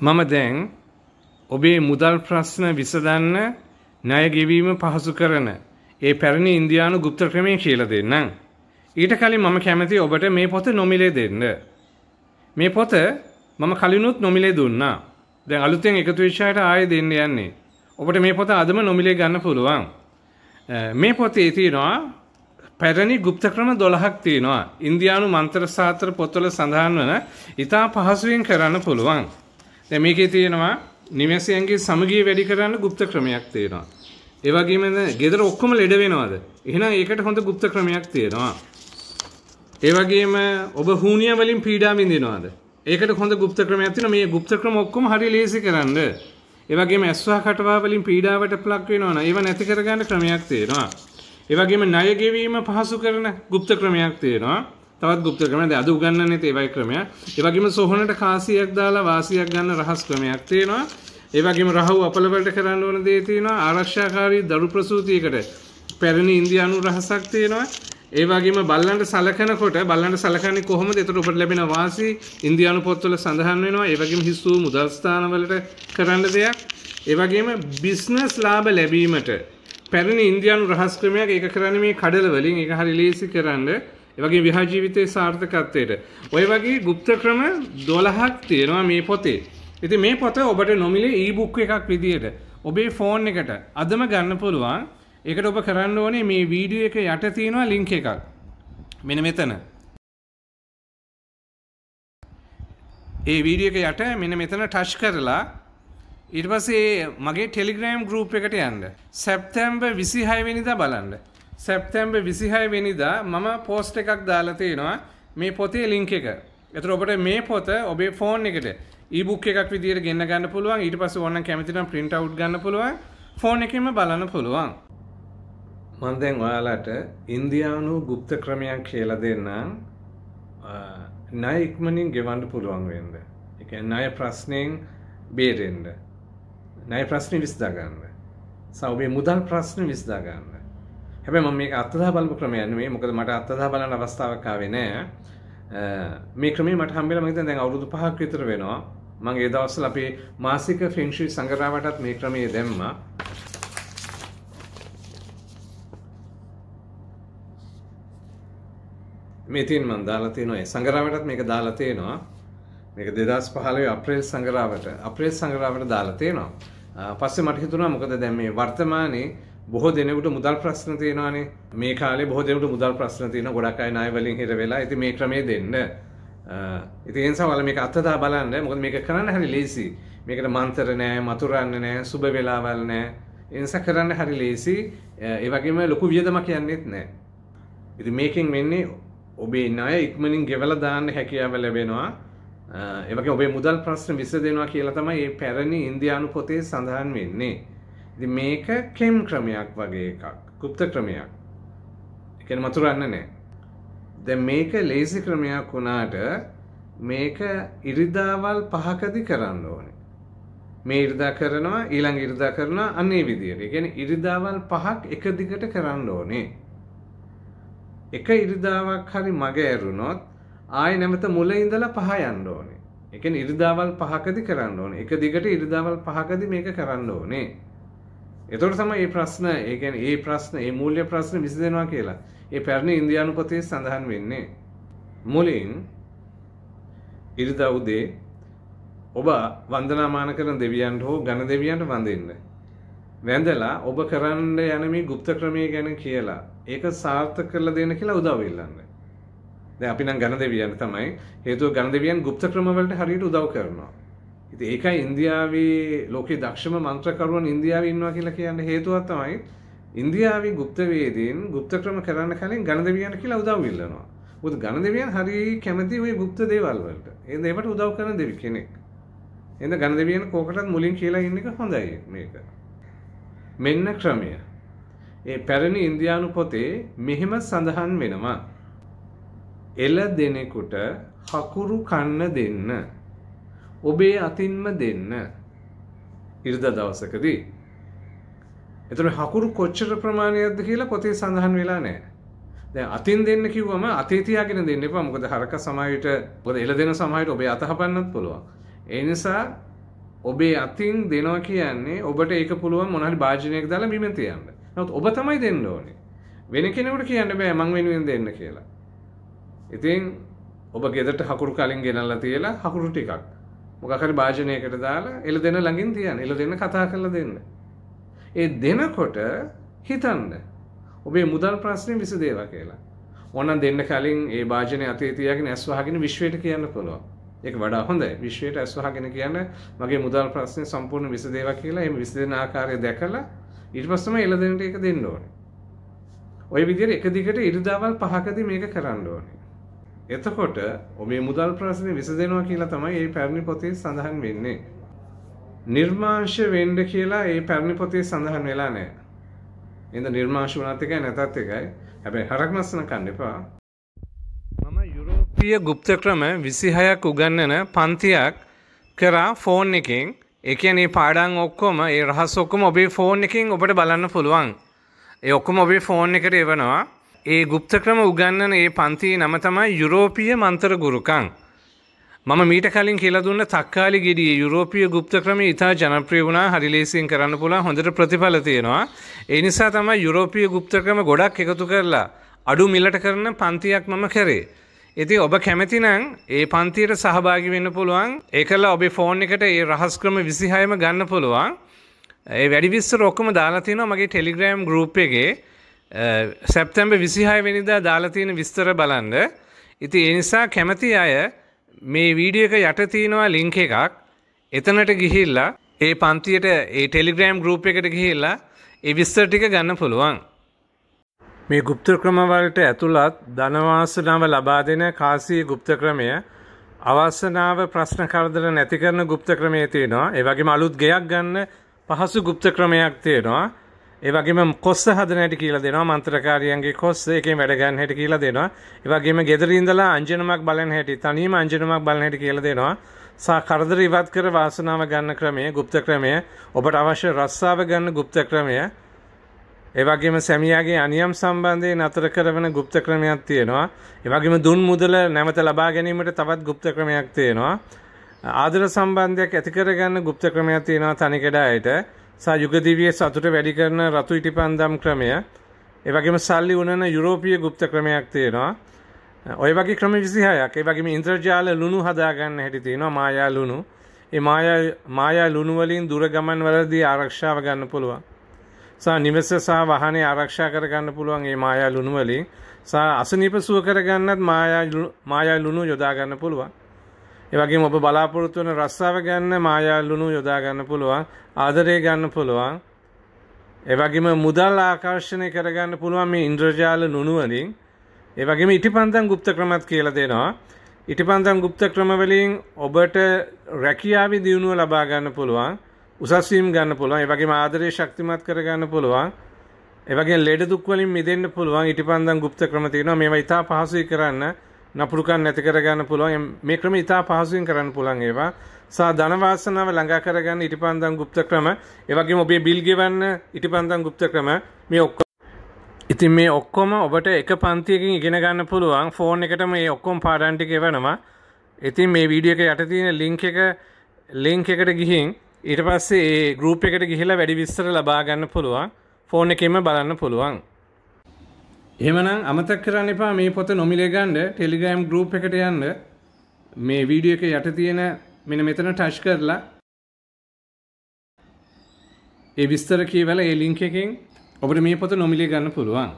මම දැන් ඔබේ මුදල් ප්‍රශ්න විසඳන්න ණය ගෙවීම පහසු කරන ඒ පැරණි ඉන්දියානු গুপ্ত ක්‍රමය කියලා දෙන්නම්. ඊට කලින් මම කැමති ඔබට මේ පොත නොමිලේ දෙන්න. මේ පොත මම කලිනුත් නොමිලේ දුන්නා. දැන් අලුතෙන් එකතු විශ්යයට ආයෙ දෙන්න යන්නේ. ඔබට මේ පොත අදම නොමිලේ ගන්න පුළුවන්. මේ පොතේ තියෙනවා පැරණි গুপ্ত ක්‍රම 12ක් තියෙනවා. ඉන්දියානු මන්ත්‍ර සාත්‍ර පොත්වල සඳහන් වන ඊටා පහසුවෙන් කරන්න පුළුවන්. දැන් මේකේ තියෙනවා නිමැසියන්ගේ සමගිය වැඩි කරන්න গুপ্ত ක්‍රමයක් තියෙනවා. ඒ වගේම ගෙදර ඔක්කොම ලෙඩ වෙනවද? එහෙනම් ඒකට හොඳ গুপ্ত ක්‍රමයක් තියෙනවා. ඒ වගේම ඔබ හුනිය වලින් පීඩා විඳිනවද? ඒකට හොඳ গুপ্ত ක්‍රමයක් තියෙනවා. මේ গুপ্ত ක්‍රම ඔක්කොම හරිය ලේසි කරන්න. ඒ වගේම ඇස්වා කටවා වලින් පීඩාවට ප්ලග් වෙනවනම් ඒව නැති කරගන්න ක්‍රමයක් තියෙනවා. ඒ වගේම ණය ගෙවීම පහසු කරන গুপ্ত ක්‍රමයක් තියෙනවා. තවත් ගුප්ත ක්‍රමයක්. අද උගන්වන්නේ ඒ වගේ ක්‍රමයක්. ඒ වගේම සොහොනට කාසියක් දාලා වාසියක් ගන්න රහස් ක්‍රමයක් තියෙනවා. ඒ වගේම රහුව අපලවලට කරන්න ඕන දේ තියෙනවා ආරක්ෂාකාරී දරු ප්‍රසූතියකට පැරණි ඉන්දියානු රහසක් තියෙනවා ඒ වගේම බල්ලන්ට සලකනකොට බල්ලන්ට සලකන්නේ කොහොමද? ඒතර උඩට ලැබෙන වාසි ඉන්දියානු පොත්වල සඳහන් වෙනවා. ඒ වගේම හිස්සු මුදල් ස්ථානවලට කරන්න දෙයක්. ඒ වගේම බිස්නස් ලාභ ලැබීමට පැරණි ඉන්දියානු රහස් ක්‍රමයක් ඒක කරන්නේ මේ කඩල වලින් ඒක හරි ලේසි කරන්නේ එවගේ විහා ජීවිතයේ සාර්ථකත්වයට. ඔය වගේ ගුප්ත ක්‍රම 12ක් තියෙනවා මේ පොතේ. ඉතින් මේ පොත ඔබට නොමිලේ e-book එකක් විදියට ඔබේ ෆෝන් එකට අදම ගන්න පුළුවන්. ඒකට ඔබ කරන්න ඕනේ මේ වීඩියෝ එක යට තියෙනවා link එකක්. මෙන්න මෙතන. ඒ වීඩියෝ එක යට මෙන්න මෙතන ටච් කරලා ඊට පස්සේ මගේ ටෙලිග්‍රෑම් ගෲප් එකට යන්න. සැප්තැම්බර් 26 වෙනිදා බලන්න. සැප්තැම්බ විසිහයි වෙනිදා මම පෝස්ට් එකක් දාලා තියෙනවා මේ පොතේ ලිංක එක. එතකොට ඔබට මේ පොත ඔබේ ෆෝන් එකට ඊබුක් එකක් විදියට ගෙන්න ගන්න පුළුවන්. ඊට පස්සේ ඕනනම් කැමති නම් print out ගන්න පුළුවන්. ෆෝන් එකෙම බලන්න පුළුවන්. මම දැන් ඔයාලට ඉන්දියානු গুপ্ত ක්‍රමයක් කියලා දෙන්නම්. ණය ඉක්මනින් ගෙවන්න පුළුවන් වෙන්න. ඒ කියන්නේ ණය ප්‍රශ්නෙන් බේරෙන්න. ණය ප්‍රශ්නේ විසඳා ගන්න. සහ ඔබේ මුදල් ප්‍රශ්නේ විසඳා ගන්න. හැබැ ම මේ අත්තදා බලපු ක්‍රමයන් මේ මොකද මට අත්තදා බලන්න අවස්ථාවකාවේ නෑ මේ ක්‍රමේ මට හම්බෙල මත දැන් අවුරුදු පහක් විතර වෙනවා මගේ දවස්සල අපේ මාසික ෆ්‍රෙන්ශී සංගරාවටත් මේ ක්‍රමය දැම්ම මේතින් මන් දාලතියනොයි සංගරාවටත් මේක දාලතියනවා මේක දෙදස් පහලේ අප්‍රේල් සංගරාවට අප්‍රේල් සංගරාවට දාලතියනවා පස්සේ මට හිතුනා මොකද දැම් මේ වර්තමානයේ බොහෝ දෙනෙකුට මුදල් ප්‍රශ්න තියෙනවානේ මේ කාලේ බොහෝ දෙනෙකුට මුදල් ප්‍රශ්න තියෙන ගොඩක් අය ණය වලින් හිර වෙලා ඉතින් මේ ක්‍රමයේ දෙන්න ඉතින් ඒ නිසා ඔයාලා මේක අත්දැක බලන්න මොකද මේක කරන්න හරි ලේසි මේකට මන්තර නෑ මතුරන්න නෑ සුබ වෙලාවල් නෑ ඒ නිසා කරන්න හරි ලේසි ඒ වගේම ලොකු වියදමක් යන්නෙත් නෑ ඉතින් මේකෙන් වෙන්නේ ඔබේ ණය ඉක්මනින් ගෙවලා දාන්න හැකියාව ලැබෙනවා ඒ වගේ ඔබේ මුදල් ප්‍රශ්න විසඳෙනවා කියලා තමයි මේ පැරණි ඉන්දියානු පොතේ සඳහන් වෙන්නේ ඉති මේක කෙම් ක්‍රමයක් වගේ එකක් කුප්ත ක්‍රමයක් එක මතුරන්න නෑ දැ මේක ලේසි ක්‍රමයක් වුණාට මේක ඉරිදාවල් පහකදි කරන්න ඕන මේ ඉරිදා කරනවා ඊළඟ ඉරිදා කරන අන්නේ විදියට ගැන ඉරිදාවල් පහක් එක දිගට කරන්න ඕනේ එක ඉරිදාවක් හරි මග ඇරුණොත් ආය නැමත මුල ඉඳලා පහ යන්න ඕනේ එකෙන් ඉරිදාවල් පහකදි කරන්න ඕනේ එක දිගට ඉරිදාවල් පහකදි මේක කරන්න ඕනේ එතොට තම ඒ ප්‍රශ්න ඒකැන් ඒ ප්‍රශ්න ඒ මූල්‍ය ප්‍රශ්න විසිදෙනවා කියලා ඒ පැරණ ඉන්දයානුපතය සඳහන් වෙන්නේ. මුලින් ඉරිදා උදේ ඔබ වන්දනාමාන කරන දෙවියන්ට හෝ ගණ දෙවියන්ට වඳන්න. වැඳලා ඔබ කරන්න යන මේ ගුප්ත ක්‍රමය ගැන කියලා ඒක සාර්ථක කරලා දෙන්න කියලා උදව් ඉල්ලන්න. දැන් අපි නම් ගණ දෙවියන් තමයි හේතුව ගණ දෙවියන් ගුප්ත ක්‍රමවලට හරියට උදව් කරනවා. ඉති ඒකයි ඉන්දියාවේ ලෝකේ දක්ෂම මන්ත්‍රකරුවන් ඉන්දියාව ඉන්නවා කියලා කියන්න හේතුවත් තමයි ඉන්දියාවේ ගුප්තවේදීන් ගුප්ත ක්‍රම කරන්න කලින් ගණ දෙවියන්ට කියලා උදව් ඉල්ලනවා. මොකද ගණ දෙවියන් හරි කැමති ওই ගුප්ත දේවල් වලට. ඒ දේවට උදව් කරන දෙවි කෙනෙක්. එහෙනම් ගණ දෙවියන් කෝකටත් මුලින් කියලා ඉන්න එක හොඳයි මේක. මෙන්න ක්‍රමය. ඒ පැරණි ඉන්දියානු පොතේ මෙහෙම සඳහන් වෙනවා. එළ දෙනෙකුට හකුරු කන්න දෙන්න ඔබේ අතින්ම දෙන්න ඉරිද දවසකදී. එතුන හකුරු කොච්චර ප්‍රමාණයක්ද කියලා පොතේ සඳහන් වෙලා නෑ. දැන් අතින් දෙන්න කිව්වම අතේ තියාගෙන දෙන්න එපා. මොකද හරක සමායට මොකද එළ දෙන සමායට ඔබේ අතහපන්නත් පුළුවන්. ඒ නිසා ඔබේ අතින් දෙනවා කියන්නේ ඔබට ඒක පුළුවන් මොන හරි භාජනයක් දාලා බිමෙන් තියන්න. නමුත් ඔබ තමයි දෙන්න ඕනේ. වෙන කෙනෙකුට කියන්න බෑ මං වෙනුවෙන් දෙන්න කියලා. ඉතින් ඔබ ගෙදරට හකුරු කලින් ගෙනල්ලා තියලා හකුරු ටිකක් මොකකරි භාජනයකට දාලා එළ දෙන ළඟින් තියන්න එළ දෙන්න කතා කරලා දෙන්න. ඒ දෙනකොට හිතන්න ඔබේ මුදල් ප්‍රශ්නේ විසදේවා කියලා. ඕනනම් දෙන්න කලින් ඒ භාජනය අතේ තියාගෙන ඇස් වහගෙන විශ්වයට කියන්න පුළුවන්. ඒක වඩා හොඳයි. විශ්වයට ඇස් වහගෙන කියන්න මගේ මුදල් ප්‍රශ්නේ සම්පූර්ණ විසදේවා කියලා එහෙම විසදෙන ආකාරය දැකලා ඊට පස්සේ තමයි එළ දෙන්නට ඒක දෙන්න ඕනේ. ওই විදිහට එක දිගට ඉරිදාවල් පහකදී මේක කරන්න ඕනේ. එතකොට ඔබේ මුදල් ප්‍රශ්න විසඳෙනවා කියලා තමයි මේ පැරණි පොතේ සඳහන් වෙන්නේ. නිර්මාංශ වෙන්න කියලා මේ පැරණි පොතේ සඳහන් වෙලා නැහැ. එඳ නිර්මාංශ වුණත් එකයි නැතත් එකයි. හැබැයි හරක් නස්සන කන්න එපා. මම යුරෝපීය গুপ্ত ක්‍රම 26ක් උගන්වන පන්තියක් කරා ෆෝන් එකෙන් ඒ කියන්නේ පාඩම් ඔක්කොම ඒ රහස් ඔක්කොම ඔබේ ෆෝන් එකෙන් ඔබට බලන්න පුළුවන්. ඒ ඔක්කොම ඔබේ ෆෝන් එකට එවනවා. ඒ ගුප්තක්‍රම උගන්නන ඒ පන්තියේ නම තමයි යුරෝපීය මන්තර ගුරුකම්. මම මීට කලින් කියලා දුන්න තක්කාලි ගෙඩියේ යුරෝපීය ගුප්ත ක්‍රමය ඉතා ජනප්‍රිය වුණා හරි ලේසියෙන් කරන්න පුළුවන් හොඳට ප්‍රතිඵල තියෙනවා. ඒ නිසා තමයි යුරෝපීය ගුප්ත ක්‍රම ගොඩක් එකතු කරලා අඩු මිලට කරන පන්තියක් මම කරේ. ඉති ඔබ කැමතිනං ඒ පන්තියට සහභාගි වෙන්න පුළුවන් ඒකලා ඔබේ ෆෝන් එකට ඒ රහස්ක්‍රම විසිහයම ගන්න පුළුවන් ඒ වැඩිවිස්සර ඔක්කම දාලා තියෙනවා මගේ ටෙලිග්‍රෑම් ගරුප් එකගේ සැප්තැම්බ විසිහය වෙනිදා දාලාතියෙන විස්තර බලන්ඩ ඉති එනිසා කැමති අය මේ වීඩියක යටතියෙනවා ලිංක එකක් එතනට ගිහිල්ලා ඒ පන්තියට ඒ ටෙලිග්‍රෑම් ගරුප් එකට ගිහිල්ලා ඒ විස්තර ටික ගන්න පුළුවන්. මේ ගුප්ත ක්‍රමවලට ඇතුළත් ධනවාසනාව ලබා දෙන කාසී ගුප්ත ක්‍රමය අවසනාව ප්‍රශ්න කරදර නැති කරන ගුප්ත ක්‍රමය තියෙනවා. ඒ වගේම අලුත් ගෙයක් ගන්න පහසු ගුප්ත ක්‍රමයක් තියෙනවා. ඒවගේම කොස්ස හදනට කියලා දෙනවා මන්ත්‍රකාරයන්ගේ කොස් එකේ වැඩගන්න හැට කියලා දෙනවා ඒවගේම ගෙදරින්දලා අංජනමක් බලන හැටි තනීම අංජනමක් බලන හැටි කියලා දෙනවා සා කරදර ඉවත් කර වාසනාව ගන්න ක්‍රමය গুপ্ত ක්‍රමය ඔබට අවශ්‍ය රස්සාව ගන්න গুপ্ত ක්‍රමය ඒවගේම සැමියාගේ අනියම් සම්බන්ධයෙන් අතර කරවන গুপ্ত ක්‍රමයක් තියෙනවා ඒවගේම දුන් මුදල නැවත ලබා ගැනීමට තවත් গুপ্ত ක්‍රමයක් තියෙනවා ආදර සම්බන්ධයක් ඇති කරගන්න গুপ্ত ක්‍රමයක් තියෙනවා තනිකඩ අයට සා යුගදිවිය සතුට වැඩි කරන රතු ඉටිපන්දම් ක්‍රමය ඒවගේම සල්ලි උනන යුරෝපිය ගුප්ත ක්‍රමයක් තියෙනවා ඔය වගේ ක්‍රම විසිහයක් ඒ වගේම ඉන්ද්‍රජාල ලුණු හදාගන්න හැටි තියෙනවා මායා ලුණු ඒ මායා මායා ලුණු වලින් දුර ගමන් වලදී ආරක්ෂාව ගන්න පුළුවන් සා නිවස සහ වාහනේ ආරක්ෂා කරගන්න පුළුවන් මේ මායා ලුණු වලින් සා අසනීප සුව කරගන්නත් මායා මායා ලුණු යොදා ගන්න පුළුවන් ඒවගේ ඔබ බලාපොරොත්තුවන රස්සාාව ගන්න මායාල්ලුණු යොදා ගන්න පුළුවන් ආදරය ගන්න පුළුවන් ඒවගේම මුදල් ආකර්ශණය කරගන්න පුළුවන් මේ ඉන්ද්‍රජාල නුනුවලින් ඒවගේම ඉටිපන්තන් ගුප්ත ක්‍රමත් කියල දෙනවා ඉටිපන්තන් ගුප්ත ක්‍රමවලින් ඔබට රැකියාවි දියුණුව ලබා ගන්න පුළුවන් උසස්වීම් ගන්න පුළුවන් ඒවගේ ආදරය ශක්තිමත් කරගන්න පුළුවන් ඒවගේ ලෙඩ දුක්වලින් මිදෙන්න්න පුළුවන් ඉටිපන්දන් ගුප්ත ක්‍රම තියෙනවා මේවා ඉතා පහසුයි කරන්න නපුරුකන් නැති කරගන්න පුළුවන් මේ ක්‍රම ඉතා පහසුවෙන් කරන්න පුළුවන් ඒවා සහ ධනවාසනාව ළඟා කරගන්න ඉටිපන්දම් গুপ্ত ක්‍රම ඒ වගේම ඔබේ බිල් ගෙවන්න ඉටිපන්දම් গুপ্ত ක්‍රම මේ ඔක්කොම ඉතින් මේ ඔක්කොම ඔබට එක පන්තියකින් ඉගෙන ගන්න පුළුවන් ෆෝන් එකටම මේ ඔක්කොම පාඩම් ටික එවනවා ඉතින් මේ වීඩියෝ එක යට තියෙන ලින්ක් එක ලින්ක් එකට ගිහින් ඊට පස්සේ ඒ ගෲප් එකට ගිහිලා වැඩි විස්තර ලබා ගන්න පුළුවන් ෆෝන් එකෙන්ම බලන්න පුළුවන් එහෙමනම් අමතක කරන්න එපා මේ පොත නොමිලේ ගන්න ටෙලිග්‍රෑම් ගෲප් එකට යන්න මේ වීඩියෝ එක යට තියෙන මෙන්න මෙතන ටච් කරලා ඒ විස්තර කියවලා ඒ ලින්ක් එකෙන් ඔබට මේ පොත නොමිලේ ගන්න පුළුවන්